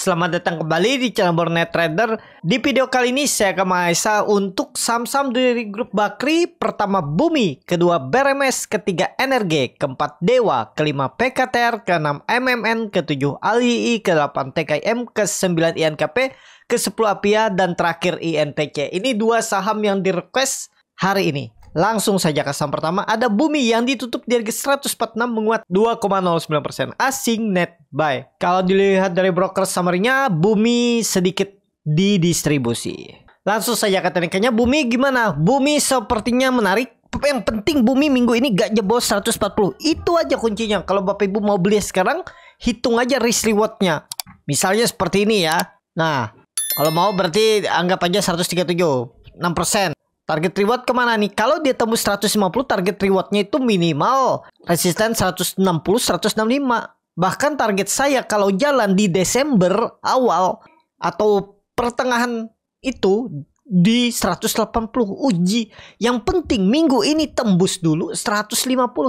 Selamat datang kembali di channel Borneo Trader. Di video kali ini saya akan mengaisa untuk saham-saham dari grup Bakri, pertama Bumi, kedua BRMS, ketiga NRG, keempat Dewa, kelima PKTR, keenam MMN, ketujuh ALII, ke-8 TKM, ke-9 INKP, ke-10 APIA dan terakhir INTC. Ini dua saham yang direquest hari ini. Langsung saja ke saham pertama, ada Bumi yang ditutup di harga 146 menguat 2,09% asing net buy. Kalau dilihat dari broker summary-nya, Bumi sedikit didistribusi. Langsung saja ke teknikanya, Bumi gimana? Bumi sepertinya menarik yang penting bumi minggu ini gak jebol 140 itu aja kuncinya kalau bapak ibu mau beli sekarang hitung aja risk rewardnya misalnya seperti ini ya nah kalau mau berarti anggap aja 137 6% Target reward kemana nih? Kalau dia tembus 150, target rewardnya itu minimal resisten 160, 165. Bahkan target saya kalau jalan di Desember awal atau pertengahan itu di 180 uji. Yang penting minggu ini tembus dulu 150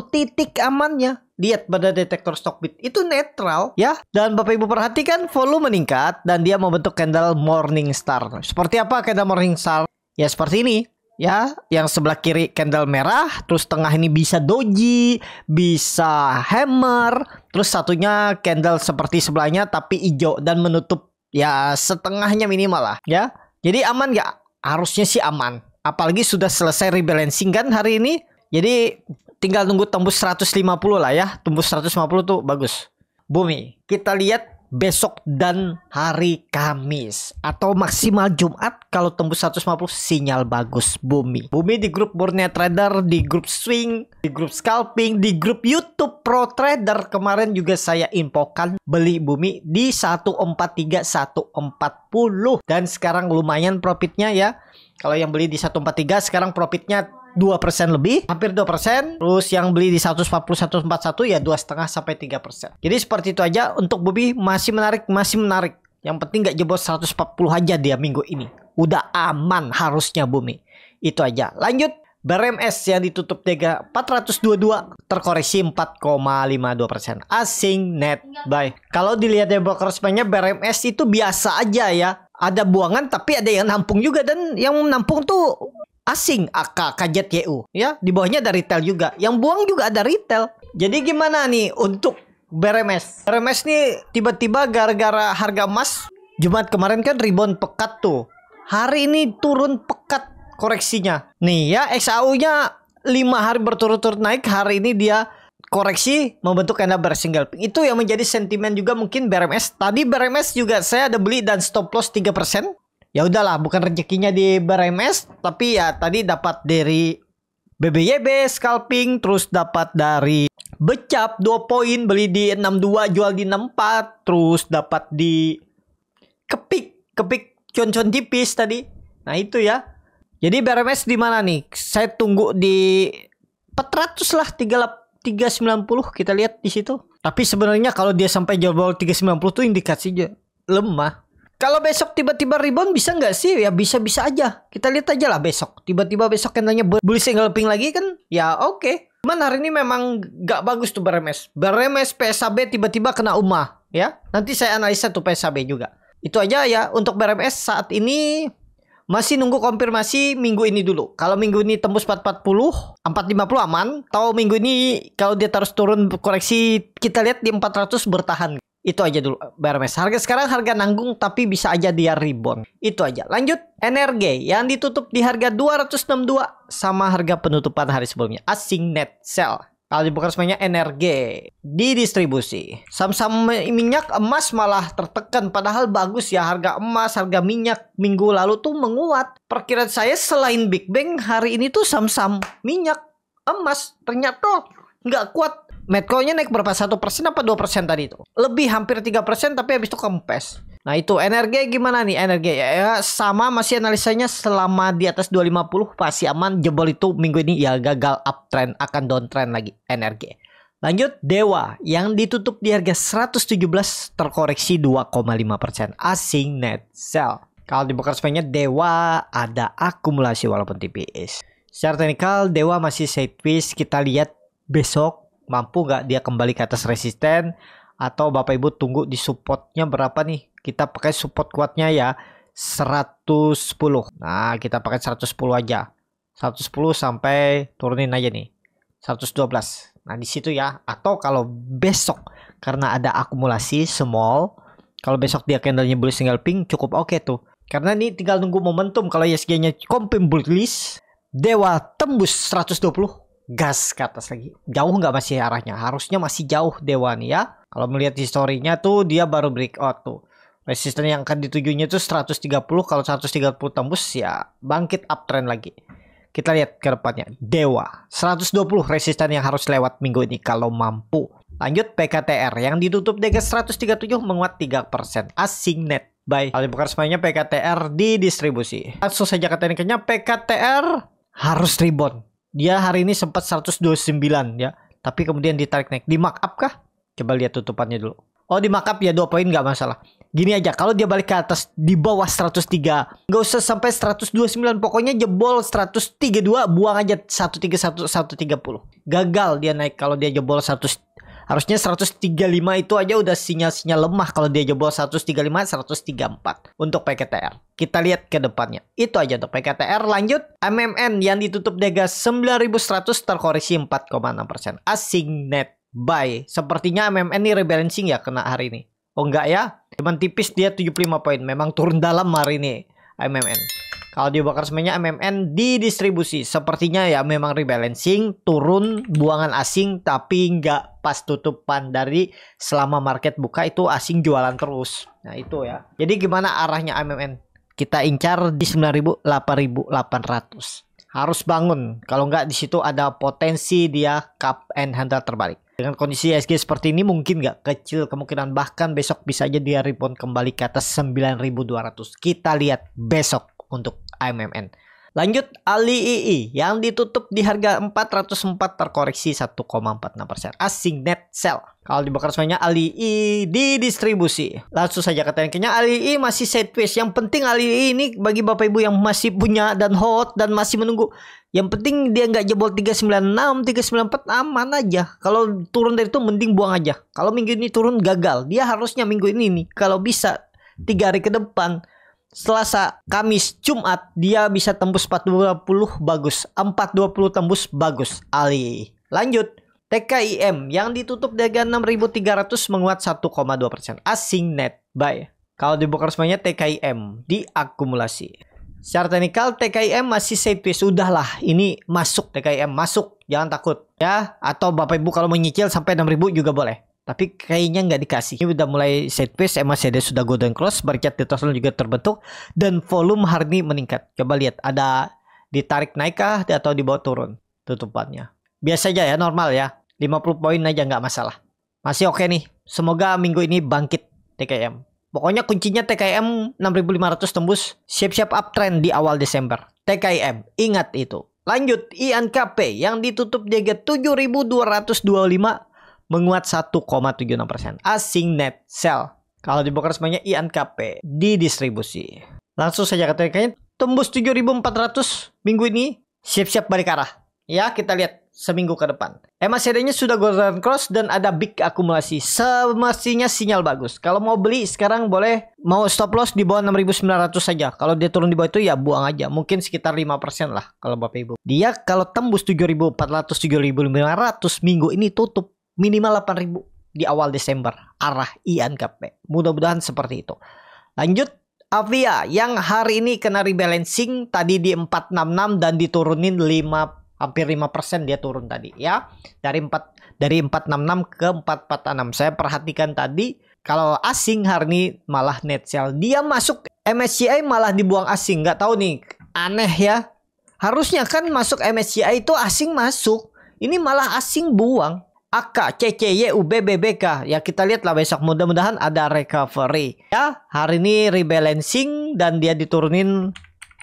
titik amannya. Lihat pada detektor stockbit itu netral ya. Dan Bapak Ibu perhatikan volume meningkat dan dia membentuk candle morning star. Seperti apa candle morning star? Ya seperti ini ya yang sebelah kiri candle merah terus tengah ini bisa doji bisa hammer terus satunya candle seperti sebelahnya tapi hijau dan menutup ya setengahnya minimal lah ya jadi aman nggak harusnya sih aman apalagi sudah selesai rebalancing kan hari ini jadi tinggal nunggu tembus 150 lah ya tembus 150 tuh bagus bumi kita lihat besok dan hari Kamis atau maksimal Jumat kalau tembus 150 sinyal bagus bumi. Bumi di grup Borneo Trader, di grup swing, di grup scalping, di grup YouTube Pro Trader kemarin juga saya infokan beli bumi di 143 140 dan sekarang lumayan profitnya ya. Kalau yang beli di 143 sekarang profitnya 2% lebih, hampir 2%. Terus yang beli di 140 141 ya dua setengah sampai 3%. Jadi seperti itu aja untuk Bobby masih menarik, masih menarik. Yang penting nggak jebol 140 aja dia minggu ini. Udah aman harusnya Bumi. Itu aja. Lanjut BRMS yang ditutup tega 422 terkoreksi 4,52% asing net buy. Kalau dilihat dari broker sebenarnya BRMS itu biasa aja ya. Ada buangan tapi ada yang nampung juga dan yang nampung tuh asing AK ah, kajet YU ya di bawahnya ada retail juga yang buang juga ada retail jadi gimana nih untuk beremes beremes nih tiba-tiba gara-gara harga emas Jumat kemarin kan rebound pekat tuh hari ini turun pekat koreksinya nih ya XAU nya 5 hari berturut-turut naik hari ini dia koreksi membentuk candle bear single Itu yang menjadi sentimen juga mungkin BRMS. Tadi BRMS juga saya ada beli dan stop loss 3% ya udahlah bukan rezekinya di Beremes tapi ya tadi dapat dari BBYB scalping terus dapat dari Becap 2 poin beli di 62 jual di 64 terus dapat di kepik kepik concon tipis tadi nah itu ya jadi BRMS di mana nih saya tunggu di 400 lah sembilan 390 kita lihat di situ tapi sebenarnya kalau dia sampai jual bawah 390 tuh indikasinya lemah kalau besok tiba-tiba rebound bisa nggak sih? Ya bisa-bisa aja. Kita lihat aja lah besok. Tiba-tiba besok nanya beli single ping lagi kan? Ya oke. Okay. Cuman hari ini memang nggak bagus tuh beremes. Beremes PSAB tiba-tiba kena UMA ya. Nanti saya analisa tuh PSAB juga. Itu aja ya untuk beremes saat ini masih nunggu konfirmasi minggu ini dulu. Kalau minggu ini tembus 440, 450 aman. Atau minggu ini kalau dia terus turun koreksi kita lihat di 400 bertahan. Itu aja dulu Bermes. Harga sekarang harga nanggung tapi bisa aja dia rebound. Itu aja. Lanjut NRG yang ditutup di harga 262 sama harga penutupan hari sebelumnya. Asing net sell. Kalau dibuka semuanya energi didistribusi distribusi. saham minyak emas malah tertekan padahal bagus ya harga emas, harga minyak minggu lalu tuh menguat. Perkiraan saya selain Big Bang hari ini tuh saham-saham minyak emas ternyata nggak kuat Medco-nya naik berapa? satu persen apa dua persen tadi itu? Lebih hampir tiga persen tapi habis itu kempes. Nah itu energi gimana nih energi ya, ya sama masih analisanya selama di atas 250 pasti aman jebol itu minggu ini ya gagal uptrend akan downtrend lagi energi. Lanjut Dewa yang ditutup di harga 117 terkoreksi 2,5% asing net sell. Kalau di broker Dewa ada akumulasi walaupun tipis. Secara teknikal Dewa masih sideways kita lihat besok mampu nggak dia kembali ke atas resisten atau Bapak Ibu tunggu di supportnya berapa nih kita pakai support kuatnya ya 110 nah kita pakai 110 aja 110 sampai turunin aja nih 112 nah di situ ya atau kalau besok karena ada akumulasi small kalau besok dia candlenya bullish single pink cukup oke okay tuh karena ini tinggal nunggu momentum kalau ISG nya confirm bullish Dewa tembus 120 gas ke atas lagi. Jauh nggak masih arahnya? Harusnya masih jauh Dewan ya. Kalau melihat historinya tuh dia baru break out tuh. Resisten yang akan ditujunya tuh 130. Kalau 130 tembus ya bangkit uptrend lagi. Kita lihat ke depannya. Dewa. 120 resisten yang harus lewat minggu ini kalau mampu. Lanjut PKTR yang ditutup puluh 137 menguat 3%. Asing net by. Kali bukan semuanya PKTR di distribusi. Langsung saja ke tekniknya PKTR harus rebound dia hari ini sempat 129 ya, tapi kemudian ditarik naik. Di markup kah? Coba lihat tutupannya dulu. Oh di markup ya dua poin nggak masalah. Gini aja, kalau dia balik ke atas di bawah 103, nggak usah sampai 129, pokoknya jebol 132, buang aja 131, 130. Gagal dia naik kalau dia jebol 100 Harusnya 135 itu aja udah sinyal-sinyal lemah kalau dia jebol 135, 134 untuk PKTR. Kita lihat ke depannya. Itu aja untuk PKTR. Lanjut, MMN yang ditutup dega 9100 terkoreksi 4,6%. Asing net buy. Sepertinya MMN ini rebalancing ya kena hari ini. Oh enggak ya? Cuman tipis dia 75 poin. Memang turun dalam hari ini MMN. Kalau dibakar semuanya MMN didistribusi. Sepertinya ya memang rebalancing, turun buangan asing tapi nggak pas tutupan dari selama market buka itu asing jualan terus. Nah itu ya. Jadi gimana arahnya MMN? Kita incar di 9.000, 8.800. Harus bangun. Kalau nggak di situ ada potensi dia cup and handle terbalik. Dengan kondisi ISG seperti ini mungkin nggak kecil kemungkinan bahkan besok bisa aja dia rebound kembali ke atas 9200. Kita lihat besok untuk AMMN. Lanjut Ali II yang ditutup di harga 404 terkoreksi 1,46% asing net sell. Kalau dibakar semuanya Ali II didistribusi. Langsung saja ke tanknya Ali II masih sideways. Yang penting Ali II ini bagi Bapak Ibu yang masih punya dan hot dan masih menunggu. Yang penting dia nggak jebol 396, 394 aman aja. Kalau turun dari itu mending buang aja. Kalau minggu ini turun gagal, dia harusnya minggu ini nih kalau bisa 3 hari ke depan Selasa, Kamis, Jumat dia bisa tembus 420 bagus, 420 tembus bagus. Ali. Lanjut. TKIM yang ditutup dengan 6.300 menguat 1,2% asing net buy. Kalau dibuka resminya TKIM diakumulasi. Secara teknikal TKIM masih sideways udahlah ini masuk TKIM masuk jangan takut ya atau Bapak Ibu kalau menyicil nyicil sampai 6.000 juga boleh tapi kayaknya nggak dikasih. Ini udah mulai set piece, saya sudah golden cross, di Tosol juga terbentuk, dan volume Harney meningkat. Coba lihat, ada ditarik naik kah atau dibawa turun tutupannya. Biasa aja ya, normal ya. 50 poin aja nggak masalah. Masih oke okay nih. Semoga minggu ini bangkit TKM. Pokoknya kuncinya TKM 6500 tembus, siap-siap uptrend di awal Desember. TKM, ingat itu. Lanjut, INKP yang ditutup jaga 7225 menguat 1,76%. Asing net sell. Kalau dibongkar semuanya INKP di distribusi. Langsung saja ke katanya tembus 7400 minggu ini siap-siap balik arah. Ya, kita lihat seminggu ke depan. MACD-nya sudah golden cross dan ada big akumulasi. Semestinya sinyal bagus. Kalau mau beli sekarang boleh mau stop loss di bawah 6.900 saja. Kalau dia turun di bawah itu ya buang aja. Mungkin sekitar 5% lah kalau Bapak Ibu. Dia kalau tembus 7.400 7.500 minggu ini tutup minimal 8000 di awal Desember arah IANKP. Mudah-mudahan seperti itu. Lanjut Avia yang hari ini kena rebalancing tadi di 466 dan diturunin 5 hampir 5% dia turun tadi ya. Dari 4 dari 466 ke 446. Saya perhatikan tadi kalau asing hari ini malah net sell. Dia masuk MSCI malah dibuang asing. Nggak tahu nih. Aneh ya. Harusnya kan masuk MSCI itu asing masuk. Ini malah asing buang. AK, CCY, UBBBK. Ya kita lihatlah besok mudah-mudahan ada recovery. Ya, hari ini rebalancing dan dia diturunin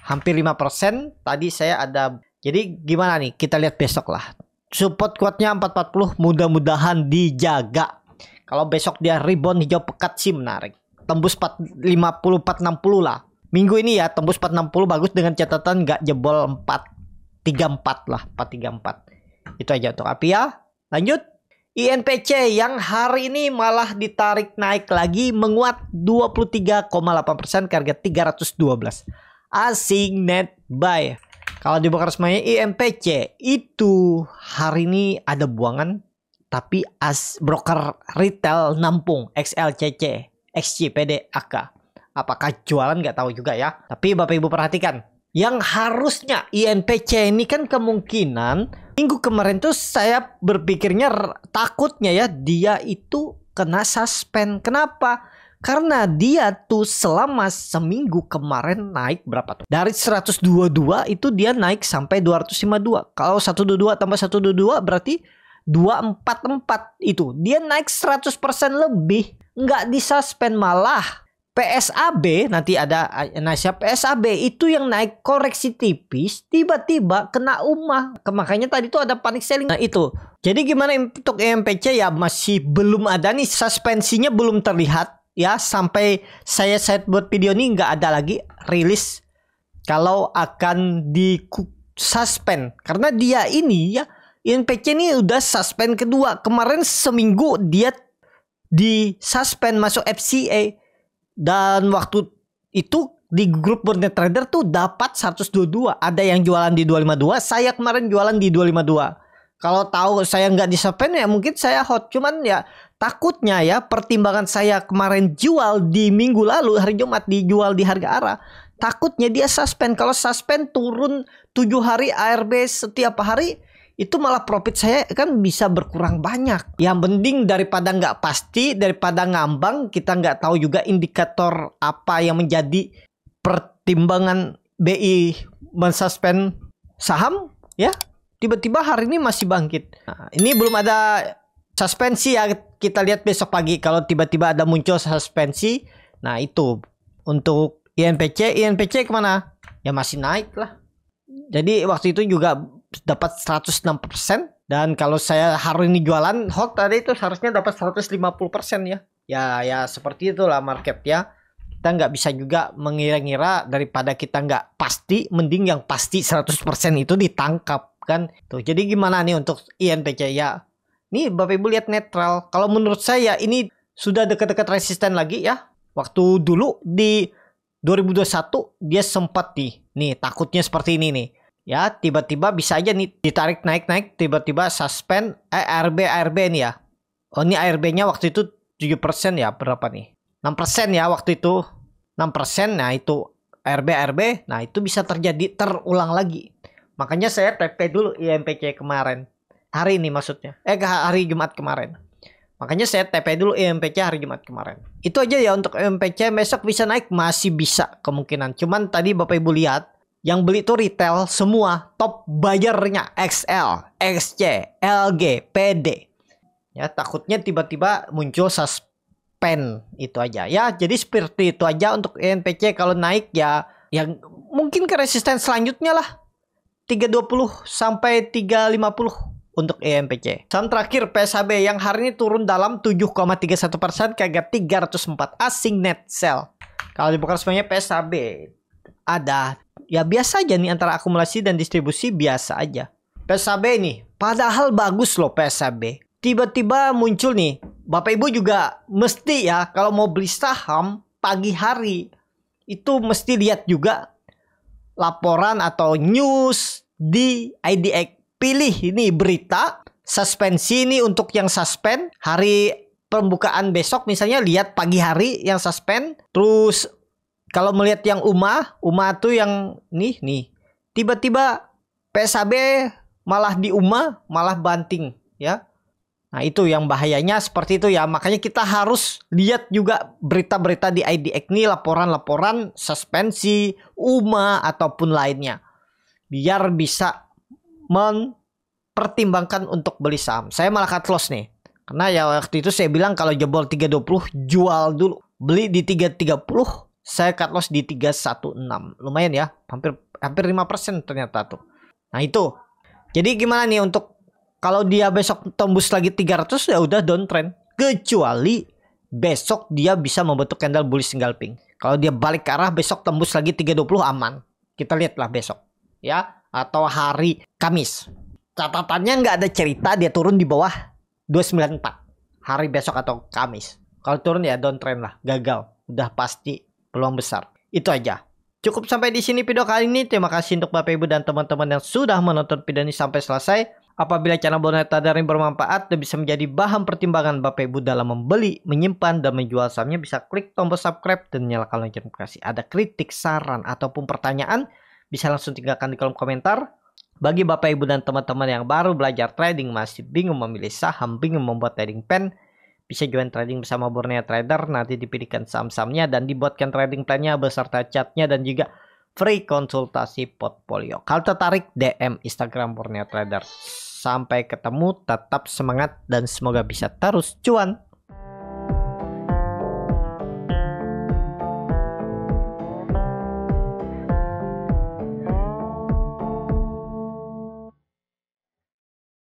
hampir 5%. Tadi saya ada jadi gimana nih? Kita lihat besok lah. Support kuatnya 440 mudah-mudahan dijaga. Kalau besok dia rebound hijau pekat sih menarik. Tembus 450 460 lah. Minggu ini ya tembus 460 bagus dengan catatan nggak jebol 434 lah, 434. Itu aja untuk api ya Lanjut INPC yang hari ini malah ditarik naik lagi menguat 23,8% ke harga 312. Asing net buy. Kalau dibuka semuanya IMPC itu hari ini ada buangan tapi as broker retail nampung XLCC, XCPD, AK. Apakah jualan nggak tahu juga ya. Tapi Bapak Ibu perhatikan, yang harusnya INPC ini kan kemungkinan minggu kemarin tuh saya berpikirnya takutnya ya dia itu kena suspend. Kenapa? Karena dia tuh selama seminggu kemarin naik berapa tuh? Dari 122 itu dia naik sampai 252. Kalau 122 tambah 122 berarti 244 itu. Dia naik 100% lebih. Nggak disuspend malah PSAB nanti ada ah, siapa PSAB itu yang naik koreksi tipis tiba-tiba kena umah makanya tadi tuh ada panik selling nah itu jadi gimana untuk EMPC ya masih belum ada nih suspensinya belum terlihat ya sampai saya set buat video ini nggak ada lagi rilis kalau akan di suspend karena dia ini ya EMPC ini udah suspend kedua kemarin seminggu dia di suspend masuk FCA dan waktu itu di grup Burnet Trader tuh dapat 122. Ada yang jualan di 252, saya kemarin jualan di 252. Kalau tahu saya nggak disepen ya mungkin saya hot. Cuman ya takutnya ya pertimbangan saya kemarin jual di minggu lalu hari Jumat dijual di harga arah. Takutnya dia suspend. Kalau suspend turun 7 hari ARB setiap hari itu malah profit saya kan bisa berkurang banyak. Yang penting daripada nggak pasti, daripada ngambang, kita nggak tahu juga indikator apa yang menjadi pertimbangan BI mensuspend saham, ya tiba-tiba hari ini masih bangkit. Nah, ini belum ada suspensi ya, kita lihat besok pagi kalau tiba-tiba ada muncul suspensi. Nah itu untuk INPC, INPC kemana? Ya masih naik lah. Jadi waktu itu juga dapat 106% dan kalau saya hari ini jualan hot tadi itu seharusnya dapat 150% ya. Ya ya seperti itulah market ya. Kita nggak bisa juga mengira-ngira daripada kita nggak pasti mending yang pasti 100% itu ditangkap kan. Tuh jadi gimana nih untuk INPC ya. Nih Bapak Ibu lihat netral. Kalau menurut saya ini sudah dekat-dekat resisten lagi ya. Waktu dulu di 2021 dia sempat nih, nih takutnya seperti ini nih ya tiba-tiba bisa aja nih ditarik naik-naik tiba-tiba suspend eh, ARB ARB nih ya oh ini ARB-nya waktu itu 7% ya berapa nih 6% ya waktu itu 6% nah itu ARB ARB nah itu bisa terjadi terulang lagi makanya saya TP dulu IMPC kemarin hari ini maksudnya eh hari Jumat kemarin makanya saya TP dulu IMPC hari Jumat kemarin itu aja ya untuk IMPC besok bisa naik masih bisa kemungkinan cuman tadi Bapak Ibu lihat yang beli itu retail semua top bayarnya XL, XC, LG, PD. Ya takutnya tiba-tiba muncul suspend itu aja. Ya jadi seperti itu aja untuk NPC kalau naik ya yang mungkin ke resisten selanjutnya lah. 320 sampai 350 untuk EMPC. Saham terakhir PSHB yang hari ini turun dalam 7,31% ke ratus 304 asing net sell. Kalau dibuka semuanya PSHB ada ya biasa aja nih antara akumulasi dan distribusi biasa aja. PSAB nih, padahal bagus loh PSAB. Tiba-tiba muncul nih, Bapak Ibu juga mesti ya kalau mau beli saham pagi hari itu mesti lihat juga laporan atau news di IDX. Pilih ini berita, suspensi ini untuk yang suspend hari pembukaan besok misalnya lihat pagi hari yang suspend terus kalau melihat yang Uma, Uma tuh yang nih nih. Tiba-tiba PSAB malah di Uma malah banting ya. Nah, itu yang bahayanya seperti itu ya. Makanya kita harus lihat juga berita-berita di IDX nih laporan-laporan suspensi, UMA ataupun lainnya. Biar bisa mempertimbangkan untuk beli saham. Saya malah cut loss nih. Karena ya waktu itu saya bilang kalau jebol 320 jual dulu, beli di 330 saya cut loss di 316. Lumayan ya, hampir hampir 5% ternyata tuh. Nah, itu. Jadi gimana nih untuk kalau dia besok tembus lagi 300 ya udah downtrend. Kecuali besok dia bisa membentuk candle bullish single pink. Kalau dia balik ke arah besok tembus lagi 320 aman. Kita lihatlah besok ya atau hari Kamis. Catatannya nggak ada cerita dia turun di bawah 294 hari besok atau Kamis. Kalau turun ya downtrend lah, gagal. Udah pasti peluang besar. Itu aja. Cukup sampai di sini video kali ini. Terima kasih untuk Bapak Ibu dan teman-teman yang sudah menonton video ini sampai selesai. Apabila channel Boneta Daring bermanfaat dan bisa menjadi bahan pertimbangan Bapak Ibu dalam membeli, menyimpan, dan menjual sahamnya, bisa klik tombol subscribe dan nyalakan lonceng notifikasi. Ada kritik, saran, ataupun pertanyaan, bisa langsung tinggalkan di kolom komentar. Bagi Bapak Ibu dan teman-teman yang baru belajar trading, masih bingung memilih saham, bingung membuat trading pen, bisa join trading bersama Borneo Trader. Nanti dipilihkan saham-sahamnya dan dibuatkan trading plannya beserta chatnya dan juga free konsultasi portfolio. Kalau tertarik DM Instagram Borneo Trader. Sampai ketemu, tetap semangat dan semoga bisa terus cuan.